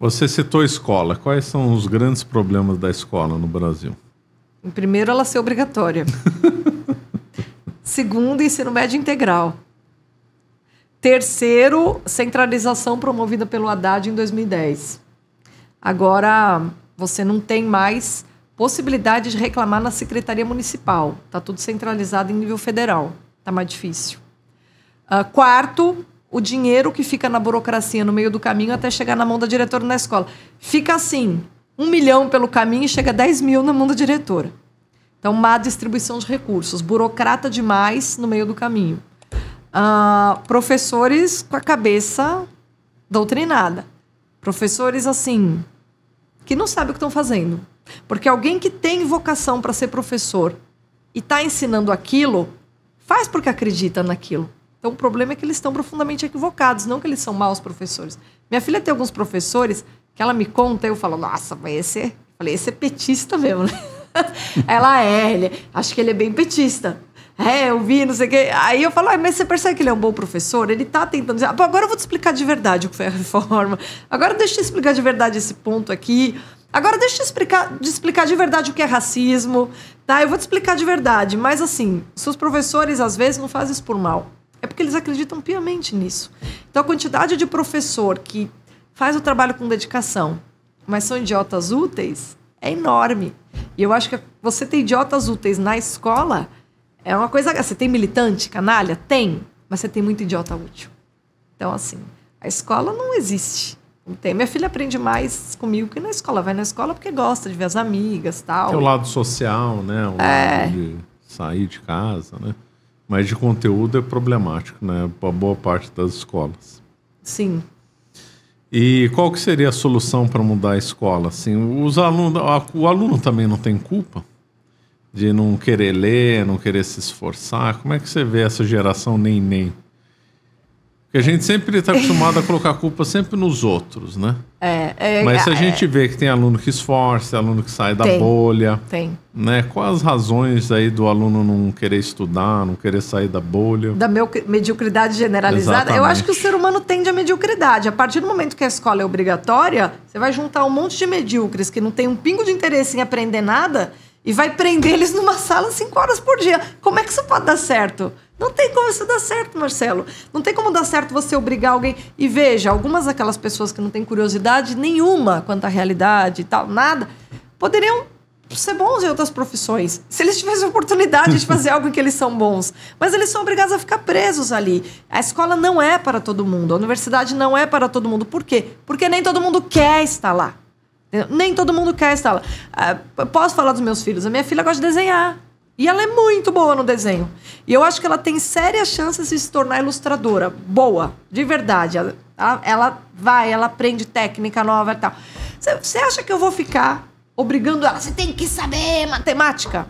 Você citou escola. Quais são os grandes problemas da escola no Brasil? Primeiro, ela ser obrigatória. Segundo, ensino médio integral. Terceiro, centralização promovida pelo Haddad em 2010. Agora, você não tem mais possibilidade de reclamar na Secretaria Municipal. Está tudo centralizado em nível federal. Está mais difícil. Uh, quarto, o dinheiro que fica na burocracia no meio do caminho até chegar na mão da diretora na escola. Fica assim, um milhão pelo caminho e chega a 10 mil na mão da diretora. Então, má distribuição de recursos, burocrata demais no meio do caminho. Uh, professores com a cabeça doutrinada. Professores assim, que não sabem o que estão fazendo. Porque alguém que tem vocação para ser professor e está ensinando aquilo, faz porque acredita naquilo. Então o problema é que eles estão profundamente equivocados, não que eles são maus professores. Minha filha tem alguns professores que ela me conta, e eu falo, nossa, mas esse é... Falei, esse é petista mesmo, né? ela é, ele... acho que ele é bem petista. É, eu vi, não sei o quê. Aí eu falo, ah, mas você percebe que ele é um bom professor? Ele tá tentando dizer, ah, agora eu vou te explicar de verdade o que foi a reforma. Agora deixa eu te explicar de verdade esse ponto aqui. Agora deixa eu explicar, te explicar de verdade o que é racismo, tá? Eu vou te explicar de verdade, mas assim, seus professores às vezes não fazem isso por mal. É porque eles acreditam piamente nisso. Então, a quantidade de professor que faz o trabalho com dedicação, mas são idiotas úteis, é enorme. E eu acho que você ter idiotas úteis na escola é uma coisa. Você tem militante, canalha? Tem, mas você tem muito idiota útil. Então, assim, a escola não existe. tem. Minha filha aprende mais comigo que na escola. Vai na escola porque gosta de ver as amigas tal. Tem é o lado social, né? O é... lado de sair de casa, né? mas de conteúdo é problemático, né, para boa parte das escolas. Sim. E qual que seria a solução para mudar a escola? Assim, os alunos, a, o aluno também não tem culpa de não querer ler, não querer se esforçar. Como é que você vê essa geração nem nem? Porque a gente sempre está acostumado a colocar a culpa sempre nos outros, né? É, é Mas se a é. gente vê que tem aluno que esforça, aluno que sai da tem, bolha. Tem. Né? Quais as razões aí do aluno não querer estudar, não querer sair da bolha? Da mediocridade generalizada? Exatamente. Eu acho que o ser humano tende à mediocridade. A partir do momento que a escola é obrigatória, você vai juntar um monte de medíocres que não tem um pingo de interesse em aprender nada e vai prender eles numa sala cinco horas por dia. Como é que isso pode dar certo? Não tem como isso dar certo, Marcelo. Não tem como dar certo você obrigar alguém. E veja, algumas daquelas pessoas que não têm curiosidade nenhuma quanto à realidade e tal, nada, poderiam ser bons em outras profissões. Se eles tivessem oportunidade de fazer algo em que eles são bons. Mas eles são obrigados a ficar presos ali. A escola não é para todo mundo. A universidade não é para todo mundo. Por quê? Porque nem todo mundo quer estar lá. Nem todo mundo quer estar lá. Ah, posso falar dos meus filhos? A minha filha gosta de desenhar. E ela é muito boa no desenho. E eu acho que ela tem sérias chances de se tornar ilustradora. Boa, de verdade. Ela, ela vai, ela aprende técnica nova e tal. Você acha que eu vou ficar obrigando ela? Você tem que saber matemática?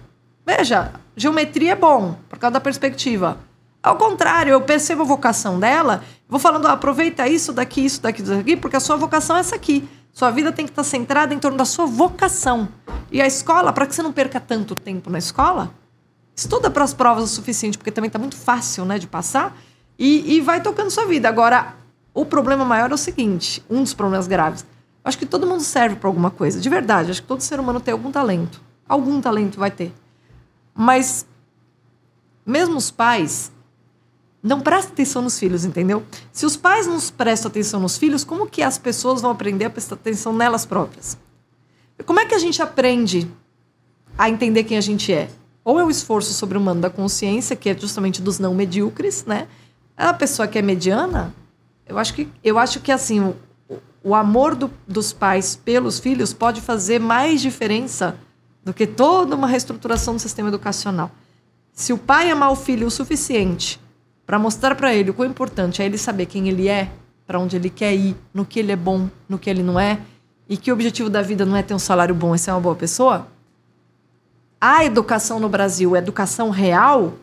Veja, geometria é bom, por causa da perspectiva. Ao contrário, eu percebo a vocação dela, vou falando, ah, aproveita isso daqui, isso daqui, isso daqui, porque a sua vocação é essa aqui. Sua vida tem que estar centrada em torno da sua vocação. E a escola, para que você não perca tanto tempo na escola, estuda para as provas o suficiente, porque também está muito fácil né, de passar, e, e vai tocando sua vida. Agora, o problema maior é o seguinte: um dos problemas graves. Acho que todo mundo serve para alguma coisa, de verdade. Acho que todo ser humano tem algum talento. Algum talento vai ter. Mas, mesmo os pais, não presta atenção nos filhos, entendeu? Se os pais não prestam atenção nos filhos, como que as pessoas vão aprender a prestar atenção nelas próprias? Como é que a gente aprende a entender quem a gente é? Ou é o esforço sobre-humano da consciência, que é justamente dos não medíocres, né? A pessoa que é mediana, eu acho que, eu acho que assim, o, o amor do, dos pais pelos filhos pode fazer mais diferença do que toda uma reestruturação do sistema educacional. Se o pai amar o filho o suficiente para mostrar para ele o quão importante é ele saber quem ele é, para onde ele quer ir, no que ele é bom, no que ele não é, e que o objetivo da vida não é ter um salário bom e ser é uma boa pessoa. A educação no Brasil, a educação real,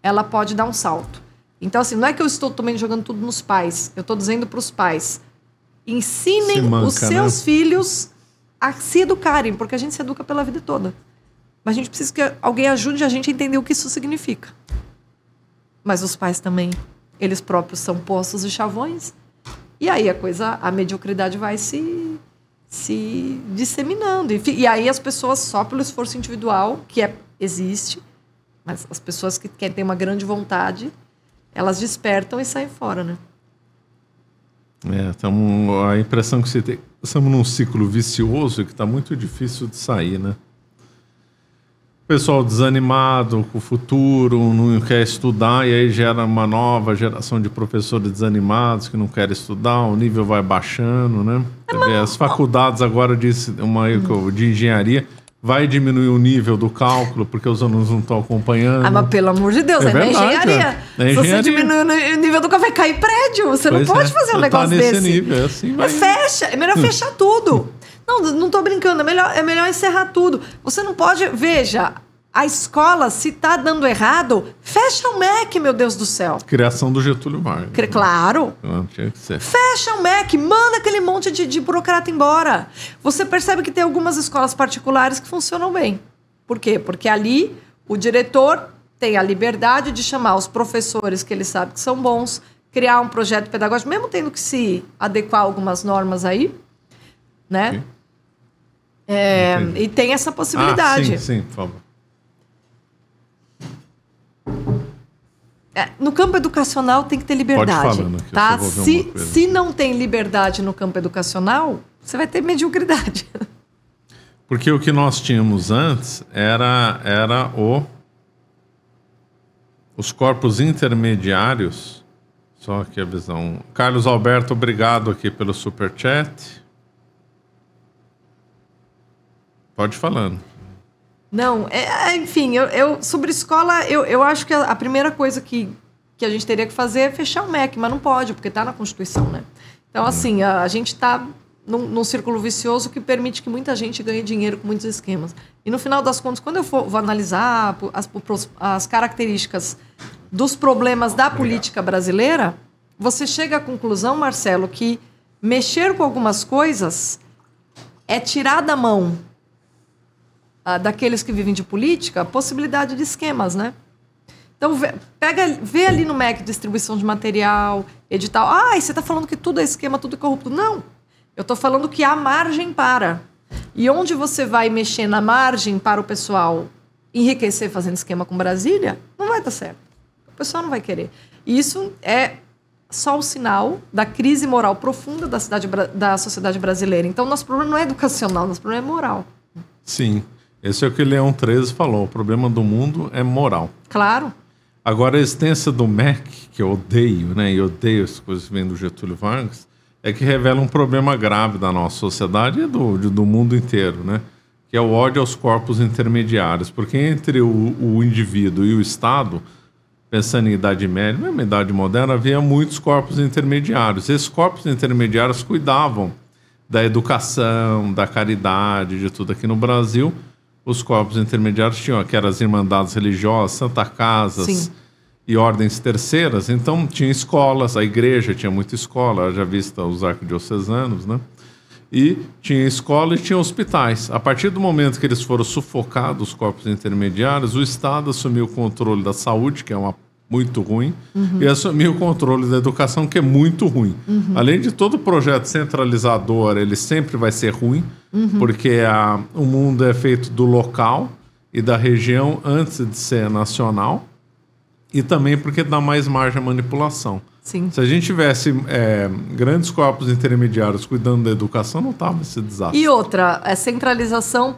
ela pode dar um salto. Então, assim, não é que eu estou também jogando tudo nos pais. Eu estou dizendo para os pais: ensinem manca, os seus né? filhos a se educarem, porque a gente se educa pela vida toda. Mas a gente precisa que alguém ajude a gente a entender o que isso significa. Mas os pais também, eles próprios são poços e chavões. E aí a coisa, a mediocridade vai se se disseminando. E, e aí as pessoas só pelo esforço individual, que é, existe, mas as pessoas que querem ter uma grande vontade, elas despertam e saem fora, né? É, tamo, a impressão que você tem, estamos num ciclo vicioso que está muito difícil de sair, né? pessoal desanimado com o futuro, não quer estudar, e aí gera uma nova geração de professores desanimados que não querem estudar, o nível vai baixando, né? É as faculdades agora de, uma, de engenharia vai diminuir o nível do cálculo, porque os alunos não estão acompanhando. Ah, mas pelo amor de Deus, é, é engenharia. É. engenharia. Se você diminuir o nível do cálculo, vai cair prédio. Você pois não pode é. fazer um tá negócio nesse desse. Nível, é assim é vai... É fecha, é melhor fechar tudo. Não, não tô brincando, é melhor, é melhor encerrar tudo. Você não pode. Veja, a escola, se tá dando errado, fecha o MEC, meu Deus do céu. Criação do Getúlio Vargas. Cri... Né? Claro. Não, tinha que ser. Fecha o MEC, manda aquele monte de, de burocrata embora. Você percebe que tem algumas escolas particulares que funcionam bem. Por quê? Porque ali o diretor tem a liberdade de chamar os professores que ele sabe que são bons, criar um projeto pedagógico, mesmo tendo que se adequar a algumas normas aí, né? Sim. É, e tem essa possibilidade. Ah, sim, sim, por favor. É, no campo educacional tem que ter liberdade. Falando, tá? se, se não tem liberdade no campo educacional, você vai ter mediocridade. Porque o que nós tínhamos antes era, era o os corpos intermediários. Só que a visão. Carlos Alberto, obrigado aqui pelo super chat. Pode falando. Não, é, é, enfim, eu, eu, sobre escola, eu, eu acho que a, a, primeira coisa que, que a gente teria que fazer é fechar o MEC, mas não pode, porque está na Constituição, né? Então, assim, a, a gente está num, num, círculo vicioso que permite que muita gente ganhe dinheiro com muitos esquemas. E no final das contas, quando eu for, vou analisar as, as características dos problemas da política brasileira, você chega à conclusão, Marcelo, que mexer com algumas coisas é tirar da mão ah, daqueles que vivem de política a possibilidade de esquemas, né? Então, vê, pega, vê ali no MEC distribuição de material, edital. Ah, você está falando que tudo é esquema, tudo é corrupto. Não. Eu estou falando que há margem para. E onde você vai mexer na margem para o pessoal enriquecer fazendo esquema com Brasília, não vai dar certo. O pessoal não vai querer. E isso é só o sinal da crise moral profunda da, cidade, da sociedade brasileira. Então, nosso problema não é educacional, nosso problema é moral. Sim. Esse é o que Leão 13 falou. O problema do mundo é moral. Claro. Agora, a existência do MEC, que eu odeio, né? E odeio as coisas que vêm do Getúlio Vargas, é que revela um problema grave da nossa sociedade e do, do mundo inteiro, né? Que é o ódio aos corpos intermediários. Porque entre o, o indivíduo e o Estado, pensando em Idade Média, mesmo Idade Moderna, havia muitos corpos intermediários. Esses corpos intermediários cuidavam da educação, da caridade, de tudo aqui no Brasil os corpos intermediários tinham aquelas irmandades religiosas, santa casas Sim. e ordens terceiras. Então tinha escolas, a igreja tinha muita escola, já vista os arquidiocesanos, né? E tinha escola e tinha hospitais. A partir do momento que eles foram sufocados, os corpos intermediários, o Estado assumiu o controle da saúde, que é uma muito ruim, uhum. e assumir o controle da educação, que é muito ruim. Uhum. Além de todo projeto centralizador, ele sempre vai ser ruim, uhum. porque a, o mundo é feito do local e da região antes de ser nacional, e também porque dá mais margem à manipulação. Sim. Se a gente tivesse é, grandes corpos intermediários cuidando da educação, não estava esse desastre. E outra, a centralização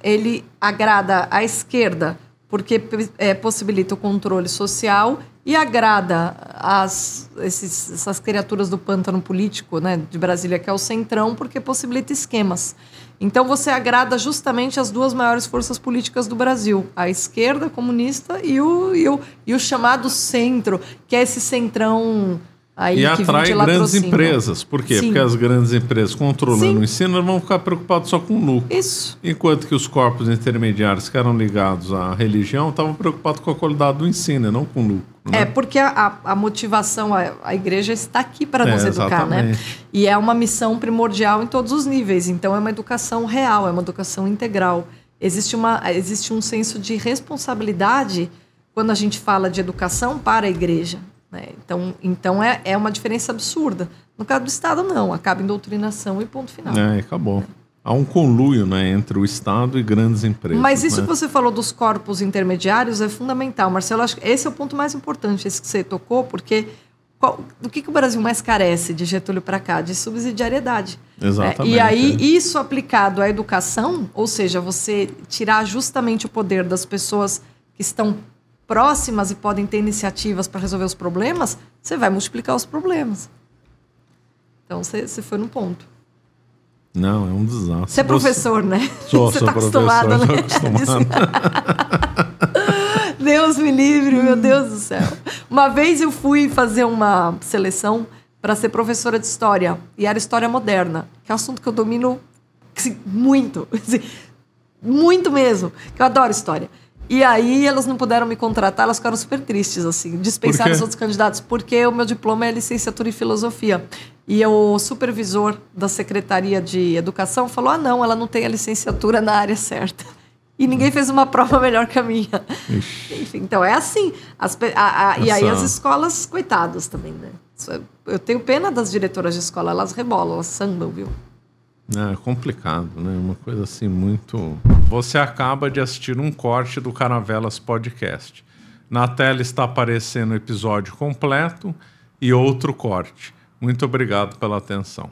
ele agrada a esquerda, porque é, possibilita o controle social e agrada as, esses, essas criaturas do pântano político né, de Brasília, que é o centrão, porque possibilita esquemas. Então você agrada justamente as duas maiores forças políticas do Brasil, a esquerda comunista e o, e o, e o chamado centro, que é esse centrão Aí e atrai grandes empresas. Por quê? Sim. Porque as grandes empresas controlando Sim. o ensino vão ficar preocupadas só com o lucro. Isso. Enquanto que os corpos intermediários que eram ligados à religião estavam preocupados com a qualidade do ensino, não com o lucro. Né? É, porque a, a motivação, a, a, igreja está aqui para é, nos é, educar, né? E é uma missão primordial em todos os níveis. Então é uma educação real, é uma educação integral. Existe, uma, existe um senso de responsabilidade quando a gente fala de educação para a igreja. Né? Então, então é, é uma diferença absurda. No caso do Estado, não. Acaba em doutrinação e ponto final. É, acabou. Né? Há um conluio né, entre o Estado e grandes empresas. Mas isso né? que você falou dos corpos intermediários é fundamental. Marcelo, acho que esse é o ponto mais importante, esse que você tocou, porque qual, do que, que o Brasil mais carece de Getúlio para cá? De subsidiariedade. Exatamente. Né? E aí, é. isso aplicado à educação, ou seja, você tirar justamente o poder das pessoas que estão próximas e podem ter iniciativas para resolver os problemas, você vai multiplicar os problemas. Então você, foi no ponto. Não, é um desastre. Você é professor, né? Sou, você está acostumado, né? Acostumado. Deus me livre, meu Deus do céu. Uma vez eu fui fazer uma seleção para ser professora de história e era história moderna, que é um assunto que eu domino assim, muito, assim, muito mesmo. Que eu adoro história. E aí elas não puderam me contratar, elas ficaram super tristes, assim, dispensaram os outros candidatos, porque o meu diploma é licenciatura em filosofia. E o supervisor da Secretaria de Educação falou: ah, não, ela não tem a licenciatura na área certa. E ninguém fez uma prova melhor que a minha. Ixi. Enfim, então é assim. As, a, a, e aí as escolas, coitadas também, né? É, eu tenho pena das diretoras de escola, elas rebolam, elas sambam, viu? É complicado, né? Uma coisa assim muito. Você acaba de assistir um corte do Caravelas Podcast. Na tela está aparecendo o episódio completo e outro corte. Muito obrigado pela atenção.